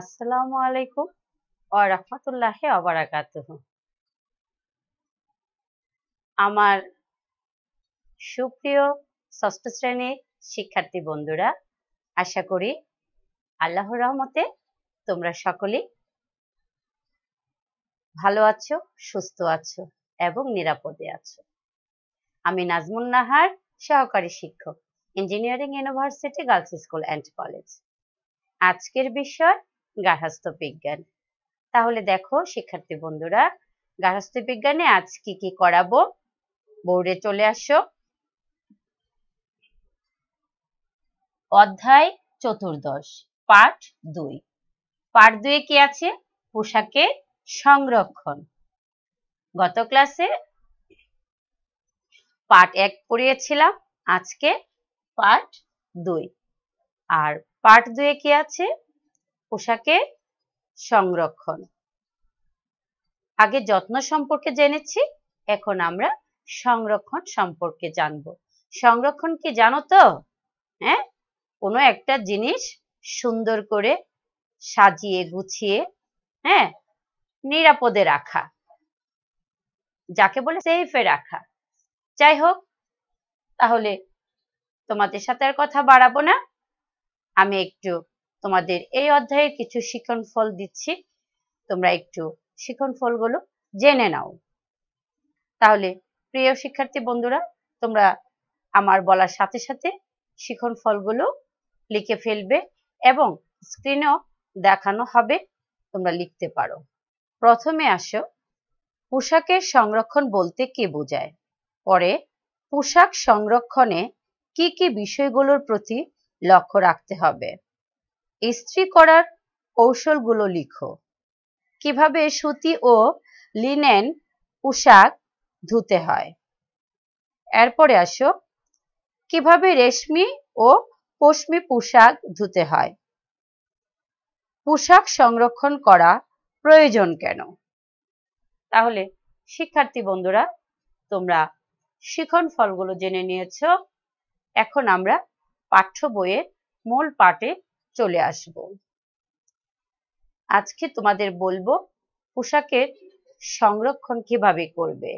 আসসালামু আলাইকুম ও রহমতুল্লাহ অবরাকাত আমার সুপ্রিয় ষষ্ঠ শ্রেণীর শিক্ষার্থী বন্ধুরা আশা করি আল্লাহ রহমতে তোমরা সকলে ভালো আছো সুস্থ আছো এবং নিরাপদে আছো আমি নাজমুন নাহার সহকারী শিক্ষক engineering university girls school and college আজকের বিষয় গার্হস্থ্য বিজ্ঞান তাহলে দেখো শিক্ষার্থী বন্ধুরা গার্হস্থ্য বিজ্ঞানে আজ কি কি করাবো বোর্ডে চলে আসো অধ্যায় চতুর্দশ পাঠ দুই পাঠ দুয়ে কি আছে পোশাকে সংরক্ষণ গত ক্লাসে পাঠ এক পড়িয়েছিলাম আজকে পাঠ দুই আর পাঠ দুয়ে কি আছে পোশাকের সংরক্ষণ আগে যত্ন সম্পর্কে জেনেছি এখন আমরা সংরক্ষণ সম্পর্কে জানব সংরক্ষণ কি জানো তো হ্যাঁ কোনো একটা জিনিস সুন্দর করে সাজিয়ে গুছিয়ে হ্যাঁ নিরাপদে রাখা যাকে বলে সেফে রাখা যাই হোক তাহলে তোমাদের সাথে আর কথা বাড়াবো না আমি একটু তোমাদের এই অধ্যায়ের কিছু শিখন ফল দিচ্ছি তোমরা একটু শিখন ফলগুলো জেনে নাও তাহলে প্রিয় শিক্ষার্থী বন্ধুরা তোমরা আমার বলার সাথে সাথে শিখন ফলগুলো লিখে ফেলবে এবং স্ক্রিনেও দেখানো হবে তোমরা লিখতে পারো প্রথমে আসো পোশাকের সংরক্ষণ বলতে কে বোঝায় পরে পোশাক সংরক্ষণে কি কি বিষয়গুলোর প্রতি লক্ষ্য রাখতে হবে ইস্ত্রি করার কৌশলগুলো লিখো কিভাবে সুতি ও লিনেন পোশাক ধুতে হয় এরপরে আসো কিভাবে রেশমি ও পশমি পোশাক ধুতে হয় পোশাক সংরক্ষণ করা প্রয়োজন কেন তাহলে শিক্ষার্থী বন্ধুরা তোমরা শিখন ফলগুলো জেনে নিয়েছ এখন আমরা পাঠ্য বইয়ের মূল পাঠে চলে আসব আজকে তোমাদের বলবো পোশাকের সংরক্ষণ কিভাবে করবে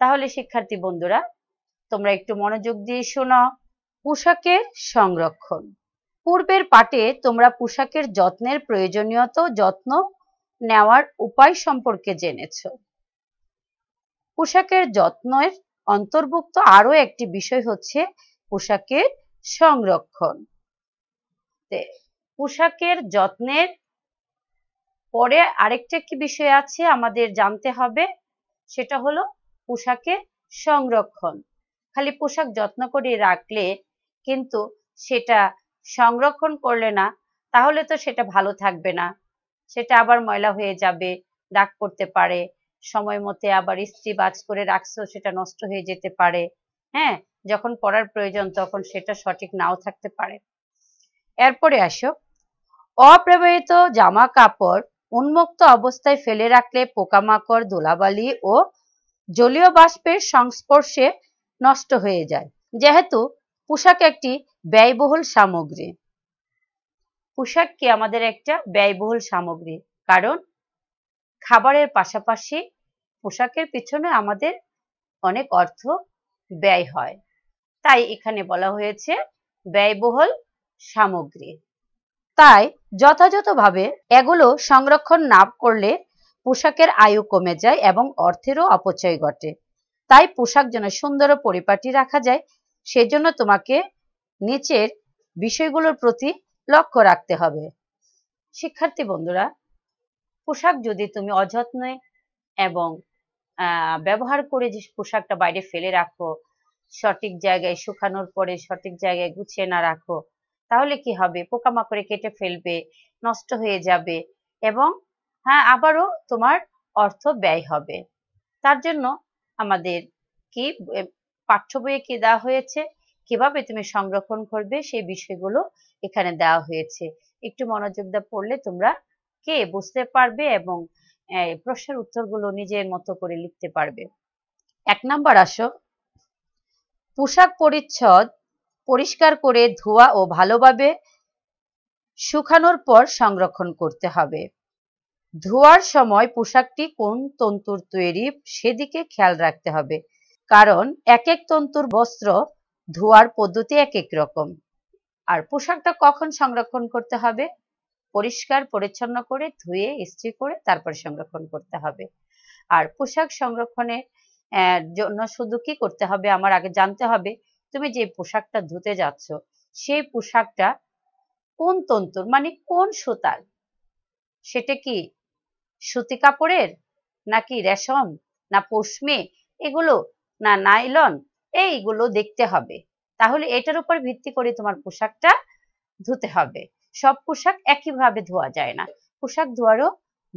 তাহলে শিক্ষার্থী বন্ধুরা তোমরা একটু মনোযোগ দিয়ে শোনো পোশাকের সংরক্ষণ পূর্বের পাটে তোমরা পোশাকের যত্নের প্রয়োজনীয়তা যত্ন নেওয়ার উপায় সম্পর্কে জেনেছ পোশাকের যত্নের অন্তর্ভুক্ত আরো একটি বিষয় হচ্ছে পোশাকের সংরক্ষণ করতে পোশাকের যত্নের পরে আরেকটা কি বিষয় আছে আমাদের জানতে হবে সেটা হলো পোশাকের সংরক্ষণ খালি পোশাক যত্ন করে রাখলে কিন্তু সেটা সংরক্ষণ করলে না তাহলে তো সেটা ভালো থাকবে না সেটা আবার ময়লা হয়ে যাবে দাগ পড়তে পারে সময় মতে আবার ইস্ত্রি বাজ করে রাখছো সেটা নষ্ট হয়ে যেতে পারে হ্যাঁ যখন পরার প্রয়োজন তখন সেটা সঠিক নাও থাকতে পারে এরপরে আসো অপ্রবাহিত জামা কাপড় উন্মুক্ত অবস্থায় ফেলে রাখলে পোকামাকড় দোলাবালি ও জলীয় বাষ্পের সংস্পর্শে নষ্ট হয়ে যায় যেহেতু পোশাক একটি ব্যয়বহুল সামগ্রী পোশাক কি আমাদের একটা ব্যয়বহুল সামগ্রী কারণ খাবারের পাশাপাশি পোশাকের পিছনে আমাদের অনেক অর্থ ব্যয় হয় তাই এখানে বলা হয়েছে ব্যয়বহুল সামগ্রী তাই যথাযথভাবে এগুলো সংরক্ষণ না করলে পোশাকের আয়ু কমে যায় এবং অর্থেরও অপচয় ঘটে তাই পোশাক যেন সুন্দর পরিপাটি রাখা যায় সেজন্য তোমাকে নিচের বিষয়গুলোর প্রতি লক্ষ্য রাখতে হবে শিক্ষার্থী বন্ধুরা পোশাক যদি তুমি অযত্নে এবং ব্যবহার করে যে পোশাকটা বাইরে ফেলে রাখো সঠিক জায়গায় শুকানোর পরে সঠিক জায়গায় গুছিয়ে না রাখো তাহলে কি হবে পোকামাকড়ে কেটে ফেলবে নষ্ট হয়ে যাবে এবং হ্যাঁ আবারও তোমার অর্থ ব্যয় হবে তার জন্য আমাদের কি পাঠ্য বইয়ে কি দেওয়া হয়েছে কিভাবে তুমি সংরক্ষণ করবে সেই বিষয়গুলো এখানে দেওয়া হয়েছে একটু মনোযোগ দিয়ে পড়লে তোমরা কে বুঝতে পারবে এবং প্রশ্নের উত্তরগুলো নিজের মতো করে লিখতে পারবে এক নাম্বার আসো পোশাক পরিচ্ছদ পরিষ্কার করে ধোয়া ও ভালোভাবে শুকানোর পর সংরক্ষণ করতে হবে ধোয়ার সময় পোশাকটি কোন তন্তুর তৈরি সেদিকে খেয়াল রাখতে হবে কারণ এক এক তন্তুর বস্ত্র ধোয়ার পদ্ধতি এক এক রকম আর পোশাকটা কখন সংরক্ষণ করতে হবে পরিষ্কার পরিচ্ছন্ন করে ধুয়ে ইস্ত্রি করে তারপর সংরক্ষণ করতে হবে আর পোশাক সংরক্ষণের জন্য শুধু কি করতে হবে আমার আগে জানতে হবে তুমি যে পোশাকটা ধুতে যাচ্ছ সেই পোশাকটা কোন তন্তুর মানে কোন সুতার সেটা কি সুতি কাপড়ের নাকি রেশম না পশমে এগুলো না নাইলন এইগুলো দেখতে হবে তাহলে এটার উপর ভিত্তি করে তোমার পোশাকটা ধুতে হবে সব পোশাক একইভাবে ধোয়া যায় না পোশাক ধোয়ারও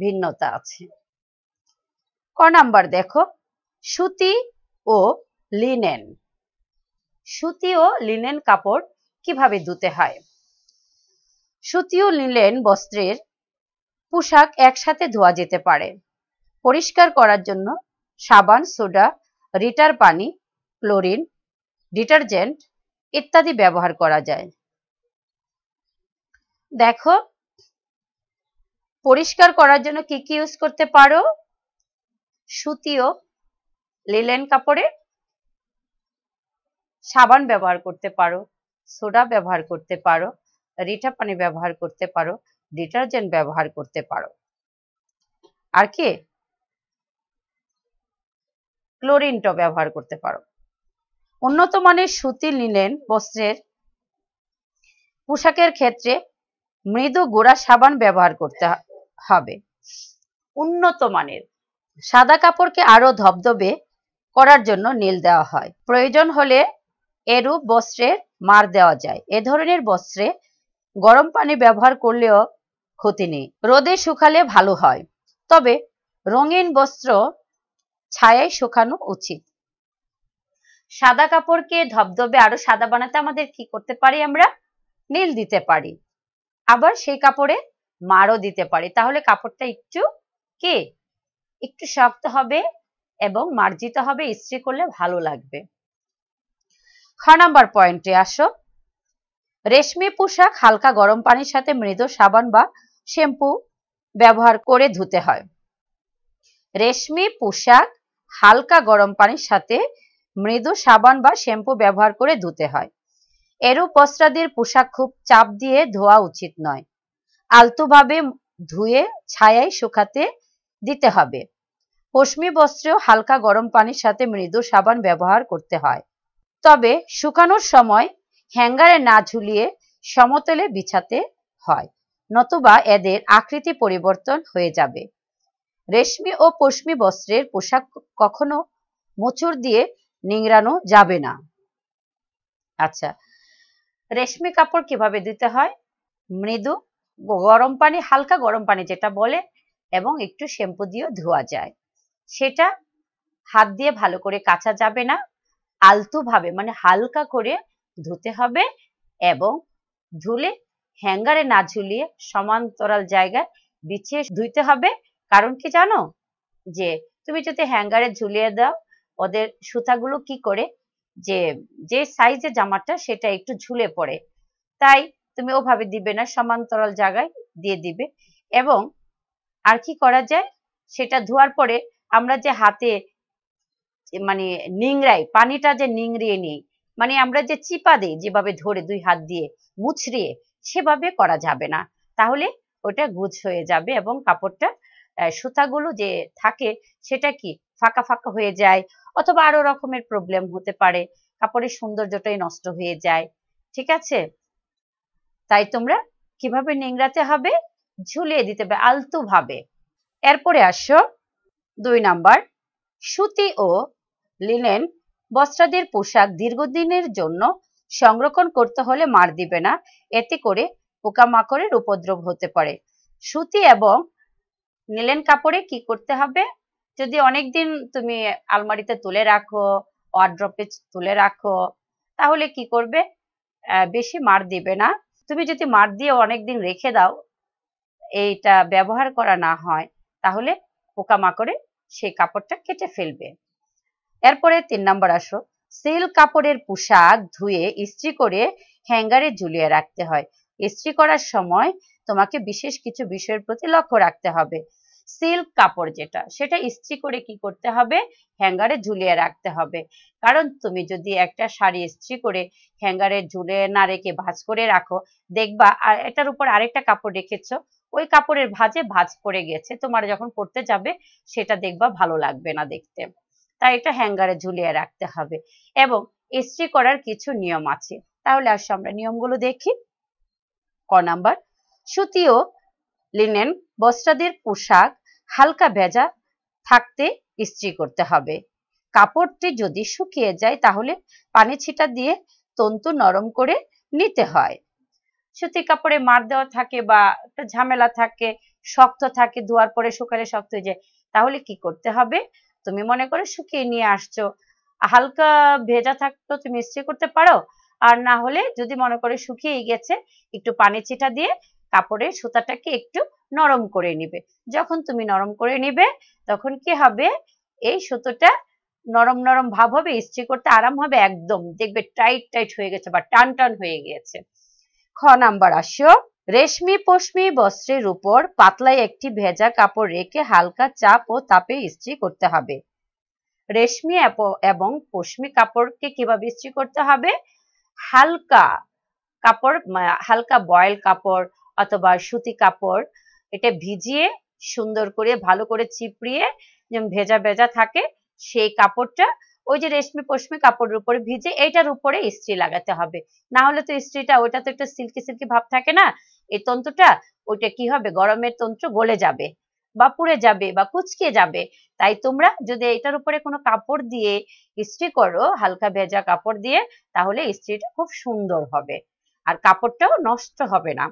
ভিন্নতা আছে ক নাম্বার দেখো সুতি ও লিনেন সুতি ও লিনেন কাপড় কিভাবে ধুতে হয় সুতি ও লিনেন বস্ত্রের পোশাক একসাথে ধোয়া যেতে পারে পরিষ্কার করার জন্য সাবান সোডা রিটার পানি ক্লোরিন ডিটারজেন্ট ইত্যাদি ব্যবহার করা যায় দেখো পরিষ্কার করার জন্য কি কি ইউজ করতে পারো সুতি ও লিলেন কাপড়ের সাবান ব্যবহার করতে পারো সোডা ব্যবহার করতে পারো রিটা পানি ব্যবহার করতে পারো ডিটারজেন্ট ব্যবহার করতে পারো আর কি ক্লোরিনটা ব্যবহার করতে পারো উন্নত মানের সুতি লিনেন বস্ত্রের পোশাকের ক্ষেত্রে মৃদু গোড়া সাবান ব্যবহার করতে হবে উন্নত মানের সাদা কাপড়কে আরো ধবধবে করার জন্য নীল দেওয়া হয় প্রয়োজন হলে এরূপ বস্ত্রে মার দেওয়া যায় এ ধরনের বস্ত্রে গরম পানি ব্যবহার করলেও ক্ষতি নেই রোদে শুকালে ভালো হয় তবে রঙিন বস্ত্র ছায় শুকানো উচিত সাদা কাপড়কে ধবধবে আরো সাদা বানাতে আমাদের কি করতে পারি আমরা নীল দিতে পারি আবার সেই কাপড়ে মারও দিতে পারি তাহলে কাপড়টা একটু কে একটু শক্ত হবে এবং মার্জিত হবে ইস্ত্রি করলে ভালো লাগবে খ নাম্বার পয়েন্টে আসো রেশমি পোশাক হালকা গরম পানির সাথে মৃদু সাবান বা শ্যাম্পু ব্যবহার করে ধুতে হয় রেশমি পোশাক হালকা গরম পানির সাথে মৃদু সাবান বা শ্যাম্পু ব্যবহার করে ধুতে হয় এরূপ বস্ত্রাদির পোশাক খুব চাপ দিয়ে ধোয়া উচিত নয় আলতোভাবে ধুয়ে ছায়ায় শুকাতে দিতে হবে পশমি বস্ত্রেও হালকা গরম পানির সাথে মৃদু সাবান ব্যবহার করতে হয় তবে শুকানোর সময় হ্যাঙ্গারে না ঝুলিয়ে সমতলে বিছাতে হয় নতুবা এদের আকৃতি পরিবর্তন হয়ে যাবে রেশমি ও পশমি বস্ত্রের পোশাক কখনো মোচড় দিয়ে নিংড়ানো যাবে না আচ্ছা রেশমি কাপড় কিভাবে দিতে হয় মৃদু গরম পানি হালকা গরম পানি যেটা বলে এবং একটু শ্যাম্পু দিয়েও ধোয়া যায় সেটা হাত দিয়ে ভালো করে কাচা যাবে না আলতোভাবে মানে হালকা করে ধুতে হবে এবং ধুলে হ্যাঙ্গারে না ঝুলিয়ে সমান্তরাল জায়গায় বিছিয়ে ধুইতে হবে কারণ কি জানো যে তুমি যদি হ্যাঙ্গারে ঝুলিয়ে দাও ওদের সুতাগুলো কি করে যে যে সাইজে জামাটা সেটা একটু ঝুলে পড়ে তাই তুমি ওভাবে দিবে না সমান্তরাল জায়গায় দিয়ে দিবে এবং আর কি করা যায় সেটা ধোয়ার পরে আমরা যে হাতে মানে নিংরাই পানিটা যে নিংড়িয়ে নেই মানে আমরা যে চিপা দিই যেভাবে ধরে দুই হাত দিয়ে মুছড়িয়ে সেভাবে করা যাবে না তাহলে ওটা গুছ হয়ে যাবে এবং কাপড়টা সুতাগুলো যে থাকে সেটা কি ফাঁকা ফাঁকা হয়ে যায় অথবা আরো রকমের প্রবলেম হতে পারে কাপড়ের সৌন্দর্যটাই নষ্ট হয়ে যায় ঠিক আছে তাই তোমরা কিভাবে নিংড়াতে হবে ঝুলিয়ে দিতে হবে আলতু ভাবে এরপরে আসো দুই নাম্বার সুতি ও লিনেন বস্ত্রাদির পোশাক দীর্ঘদিনের জন্য সংরক্ষণ করতে হলে মার দিবে না এতে করে পোকামাকড়ের উপদ্রব হতে পারে সুতি এবং নিলেন কাপড়ে কি করতে হবে যদি অনেকদিন তুমি আলমারিতে তুলে রাখো ওয়ার্ড্রপে তুলে রাখো তাহলে কি করবে বেশি মার দিবে না তুমি যদি মার দিয়ে অনেকদিন রেখে দাও এইটা ব্যবহার করা না হয় তাহলে পোকামাকড়ে সেই কাপড়টা কেটে ফেলবে এরপরে তিন নম্বর আসো সিল্ক কাপড়ের পোশাক ধুয়ে ইস্ত্রি করে হ্যাঙ্গারে ঝুলিয়ে রাখতে হয় ইস্ত্রি করার সময় তোমাকে বিশেষ কিছু বিষয়ের প্রতি লক্ষ্য রাখতে হবে সিল্ক কাপড় যেটা সেটা ইস্ত্রি করে কি করতে হবে হ্যাঙ্গারে ঝুলিয়ে রাখতে হবে কারণ তুমি যদি একটা শাড়ি ইস্ত্রি করে হ্যাঙ্গারে ঝুলে না রেখে ভাঁজ করে রাখো দেখবা আর এটার উপর আরেকটা কাপড় রেখেছ ওই কাপড়ের ভাঁজে ভাঁজ পড়ে গেছে তোমার যখন পড়তে যাবে সেটা দেখবা ভালো লাগবে না দেখতে তাই এটা হ্যাঙ্গারে ঝুলিয়ে রাখতে হবে এবং ইস্ত্রি করার কিছু নিয়ম আছে তাহলে আসো আমরা নিয়মগুলো দেখি ক নাম্বার সুতি ও লিনেন বস্ত্রাদের পোশাক হালকা ভেজা থাকতে ইস্ত্রি করতে হবে কাপড়টি যদি শুকিয়ে যায় তাহলে পানি ছিটা দিয়ে তন্তু নরম করে নিতে হয় সুতি কাপড়ে মার দেওয়া থাকে বা একটা ঝামেলা থাকে শক্ত থাকে ধোয়ার পরে শুকালে শক্ত হয়ে যায় তাহলে কি করতে হবে তুমি মনে করো শুকিয়ে নিয়ে আসছো হালকা ভেজা থাকতো তুমি ইস্ত্রি করতে পারো আর না হলে যদি মনে করে শুকিয়ে গেছে একটু পানি ছিটা দিয়ে কাপড়ের সুতাটাকে একটু নরম করে নিবে যখন তুমি নরম করে নিবে তখন কি হবে এই সুতোটা নরম নরম ভাব হবে ইস্ত্রি করতে আরাম হবে একদম দেখবে টাইট টাইট হয়ে গেছে বা টান টান হয়ে গিয়েছে খ নাম্বার আসো রেশমি পশমি বস্ত্রের উপর পাতলায় একটি ভেজা কাপড় রেখে হালকা চাপ ও তাপে ইস্ত্রি করতে হবে রেশমি এবং পশমি কাপড়কে কিভাবে ইস্ত্রি করতে হবে হালকা কাপড় হালকা বয়েল কাপড় অথবা সুতি কাপড় এটা ভিজিয়ে সুন্দর করে ভালো করে চিপড়িয়ে যেমন ভেজা ভেজা থাকে সেই কাপড়টা ওই যে রেশমি পশমি কাপড়ের উপরে ভিজে এইটার উপরে ইস্ত্রি লাগাতে হবে না হলে তো ইস্ত্রিটা ওইটা তো একটা সিল্কি সিল্কি ভাব থাকে না এই তন্তুটা ওইটা কি হবে গরমের তন্ত্র গলে যাবে বা পুড়ে যাবে বা কুচকে যাবে তাই তোমরা যদি এটার উপরে কোনো কাপড় দিয়ে ইস্ত্রি করো হালকা ভেজা কাপড় দিয়ে তাহলে ইস্ত্রিটা খুব সুন্দর হবে আর কাপড়টাও নষ্ট হবে না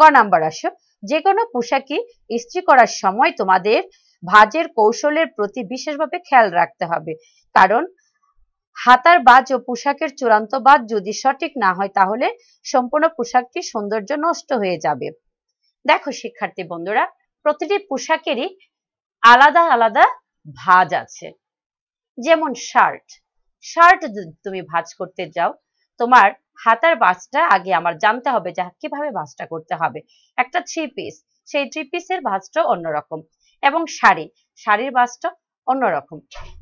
গ নাম্বার আসো যে কোনো পোশাকই ইস্ত্রি করার সময় তোমাদের ভাজের কৌশলের প্রতি বিশেষভাবে খেয়াল রাখতে হবে কারণ হাতার বাজ ও পোশাকের চূড়ান্ত বাদ যদি সঠিক না হয় তাহলে সম্পূর্ণ পোশাকটি সৌন্দর্য নষ্ট হয়ে যাবে দেখো শিক্ষার্থী বন্ধুরা প্রতিটি পোশাকেরই আলাদা আলাদা ভাজ আছে যেমন শার্ট শার্ট তুমি ভাজ করতে যাও তোমার হাতার বাজটা আগে আমার জানতে হবে যে কিভাবে ভাজটা করতে হবে একটা থ্রি পিস সেই থ্রি পিসের ভাজটা অন্যরকম এবং শাড়ি শাড়ির ভাজটা অন্যরকম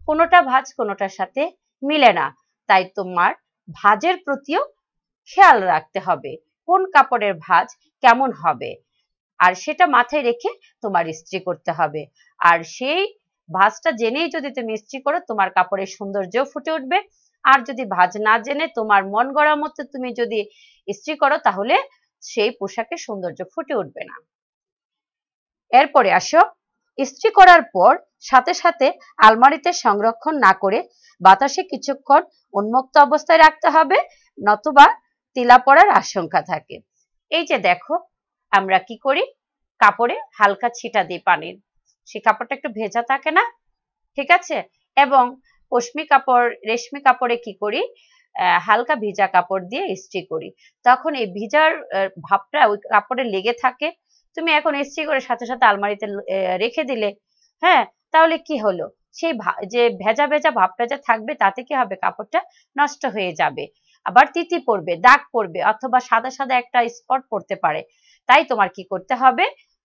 কোনোটা ভাজ কোনোটার সাথে মিলে না তাই তোমার ভাজের প্রতিও খেয়াল রাখতে হবে কোন কাপড়ের ভাজ কেমন হবে আর সেটা মাথায় রেখে তোমার ইস্ত্রি করতে হবে আর সেই ভাজটা জেনেই যদি তুমি ইস্ত্রি করো তোমার কাপড়ের সৌন্দর্য ফুটে উঠবে আর যদি ভাজ না জেনে তোমার মন গড়া মতো তুমি যদি ইস্ত্রি করো তাহলে সেই পোশাকের সৌন্দর্য ফুটে উঠবে না এরপরে আসো ইস্ত্রি করার পর সাথে সাথে আলমারিতে সংরক্ষণ না করে বাতাসে কিছুক্ষণ উন্মুক্ত অবস্থায় রাখতে হবে নতুবা তিলা পড়ার আশঙ্কা থাকে এই যে দেখো আমরা কি করি কাপড়ে হালকা ছিটা দিই পানির সে কাপড়টা একটু ভেজা থাকে না ঠিক আছে এবং পশমি কাপড় রেশমি কাপড়ে কি করি হালকা ভিজা কাপড় দিয়ে ইস্ত্রি করি তখন এই ভিজার ভাবটা ওই কাপড়ে লেগে থাকে তুমি এখন ইস্ত্রি করে সাথে সাথে আলমারিতে রেখে দিলে হ্যাঁ তাহলে কি হলো সেই যে ভেজা ভেজা ভাবটা যা থাকবে তাতে কি হবে কাপড়টা নষ্ট হয়ে যাবে আবার তিতি পড়বে দাগ পড়বে অথবা সাদা সাদা একটা স্পট পড়তে পারে তাই তোমার কি করতে হবে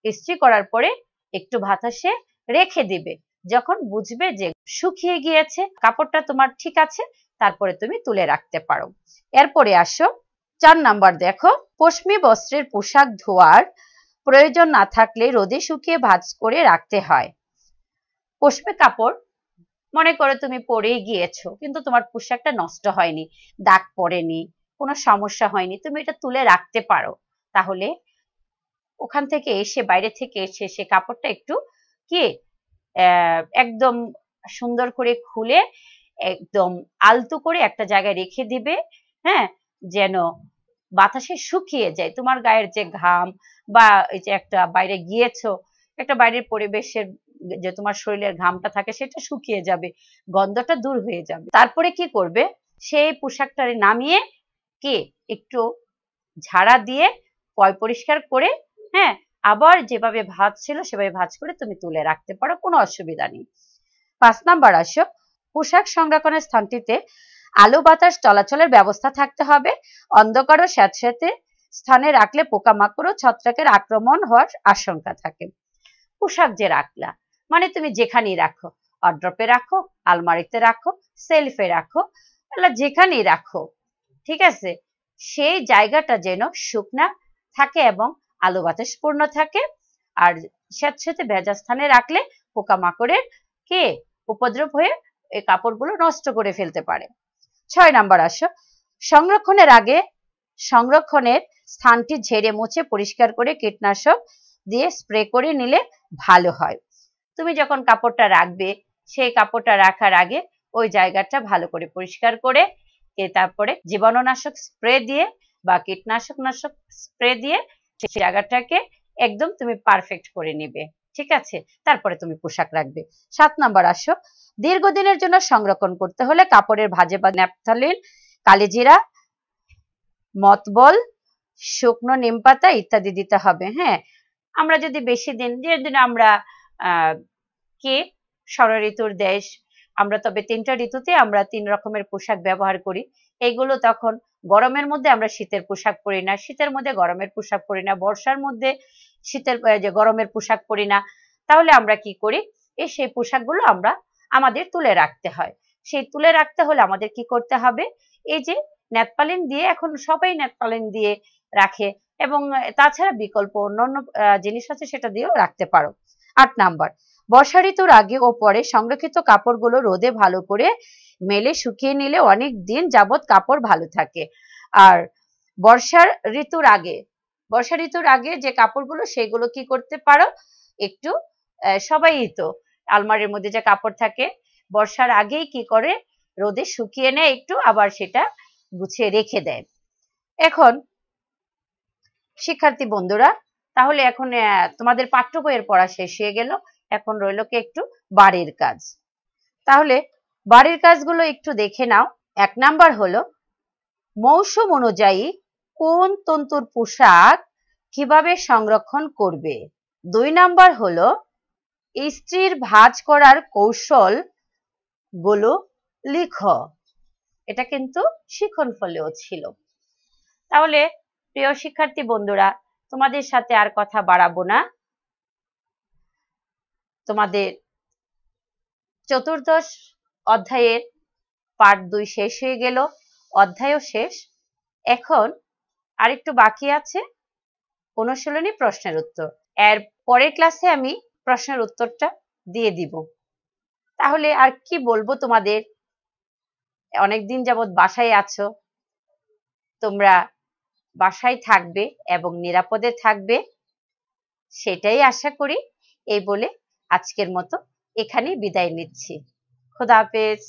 ইস্ত্রি করার পরে একটু বাতাসে রেখে দিবে যখন বুঝবে যে শুকিয়ে গিয়েছে কাপড়টা তোমার ঠিক আছে তারপরে তুমি তুলে রাখতে পারো এরপরে আসো চার নাম্বার দেখো পশ্মি বস্ত্রের পোশাক ধোয়ার প্রয়োজন না থাকলে রোদে শুকিয়ে ভাজ করে রাখতে হয় পশমে কাপড় মনে করে তুমি পরেই গিয়েছো কিন্তু তোমার পোশাকটা নষ্ট হয়নি দাগ পড়েনি কোনো সমস্যা হয়নি তুমি এটা তুলে রাখতে পারো তাহলে ওখান থেকে এসে বাইরে থেকে এসে সে কাপড়টা একটু কি একদম সুন্দর করে খুলে একদম আলতো করে একটা জায়গায় রেখে দিবে হ্যাঁ যেন বাতাসে শুকিয়ে যায় তোমার গায়ের যে ঘাম বা এই যে একটা বাইরে গিয়েছো একটা বাইরের পরিবেশের যে তোমার শরীরের ঘামটা থাকে সেটা শুকিয়ে যাবে গন্ধটা দূর হয়ে যাবে তারপরে কি করবে সেই পোশাকটারে নামিয়ে কে একটু ঝাড়া দিয়ে পয় পরিষ্কার করে হ্যাঁ আবার যেভাবে ভাত ছিল সেভাবে ভাজ করে তুমি তুলে রাখতে পারো কোনো অসুবিধা নেই পাঁচ নাম্বার আসো পোশাক সংরক্ষণের স্থানটিতে আলো বাতাস চলাচলের ব্যবস্থা থাকতে হবে অন্ধকার ও স্যাঁতস্যাঁতে স্থানে রাখলে পোকামাকড় ও ছত্রাকের আক্রমণ হওয়ার আশঙ্কা থাকে পোশাক যে রাখলা মানে তুমি যেখানেই রাখো অড্রপে রাখো আলমারিতে রাখো সেলফে রাখো তাহলে যেখানেই রাখো ঠিক আছে সেই জায়গাটা যেন শুকনা থাকে এবং আলো বাতাস পূর্ণ থাকে আর স্যাঁতস্যাঁতে ভেজা স্থানে রাখলে পোকামাকড়ের কে উপদ্রব হয়ে এই কাপড়গুলো নষ্ট করে ফেলতে পারে ছয় নাম্বার আসো সংরক্ষণের আগে সংরক্ষণের স্থানটি ঝেড়ে মুছে পরিষ্কার করে কীটনাশক দিয়ে স্প্রে করে নিলে ভালো হয় তুমি যখন কাপড়টা রাখবে সেই কাপড়টা রাখার আগে ওই জায়গাটা ভালো করে পরিষ্কার করে তারপরে জীবাণুনাশক স্প্রে দিয়ে বা কীটনাশক নাশক স্প্রে দিয়ে সেই জায়গাটাকে একদম তুমি পারফেক্ট করে নিবে ঠিক আছে তারপরে তুমি পোশাক রাখবে সাত নম্বর আসো দীর্ঘদিনের জন্য সংরক্ষণ করতে হলে কাপড়ের ভাজে বা ন্যাপথালিন কালিজিরা মতবল শুকনো নিম পাতা ইত্যাদি দিতে হবে হ্যাঁ আমরা যদি বেশি দিন যেদিন আমরা কে ষড় ঋতুর দেশ আমরা তবে তিনটা ঋতুতে আমরা তিন রকমের পোশাক ব্যবহার করি এগুলো তখন গরমের মধ্যে আমরা শীতের পোশাক পরি না শীতের মধ্যে গরমের পোশাক পরি না বর্ষার মধ্যে শীতের যে গরমের পোশাক পরি না তাহলে আমরা কি করি এই সেই পোশাকগুলো আমরা আমাদের তুলে রাখতে হয় সেই তুলে রাখতে হলে আমাদের কি করতে হবে এই যে ন্যাতপালিন দিয়ে এখন সবাই ন্যাতপালিন দিয়ে রাখে এবং তাছাড়া বিকল্প অন্যান্য জিনিস আছে সেটা দিয়েও রাখতে পারো আট নাম্বার বর্ষা ঋতুর আগে ও পরে সংরক্ষিত কাপড়গুলো রোদে ভালো করে মেলে শুকিয়ে নিলে অনেক দিন যাবৎ কাপড় ভালো থাকে আর বর্ষার ঋতুর আগে বর্ষা ঋতুর আগে যে কাপড়গুলো সেগুলো কি করতে পারো একটু সবাই তো আলমারির মধ্যে যে কাপড় থাকে বর্ষার আগেই কি করে রোদে শুকিয়ে নেয় একটু আবার সেটা গুছিয়ে রেখে দেয় এখন শিক্ষার্থী বন্ধুরা তাহলে এখন তোমাদের পাঠ্য বইয়ের পড়া শেষ হয়ে গেল এখন রইল কি একটু বাড়ির কাজ তাহলে বাড়ির কাজগুলো একটু দেখে নাও এক নাম্বার হলো মৌসুম অনুযায়ী কোন তন্তুর পোশাক কিভাবে সংরক্ষণ করবে দুই নাম্বার হলো স্ত্রীর ভাজ করার কৌশল গুলো লিখ এটা কিন্তু শিখন ফলেও ছিল তাহলে প্রিয় শিক্ষার্থী বন্ধুরা তোমাদের সাথে আর কথা বাড়াবো না তোমাদের চতুর্দশ অধ্যায়ের পার্ট দুই শেষ হয়ে গেল অধ্যায়ও শেষ এখন আরেকটু বাকি আছে অনুশীলনী প্রশ্নের উত্তর এর পরের ক্লাসে আমি প্রশ্নের উত্তরটা দিয়ে দিব তাহলে আর কি বলবো তোমাদের অনেকদিন যাবৎ বাসায় আছো তোমরা বাসায় থাকবে এবং নিরাপদে থাকবে সেটাই আশা করি এই বলে আজকের মতো এখানেই বিদায় নিচ্ছি খোদা হাফেজ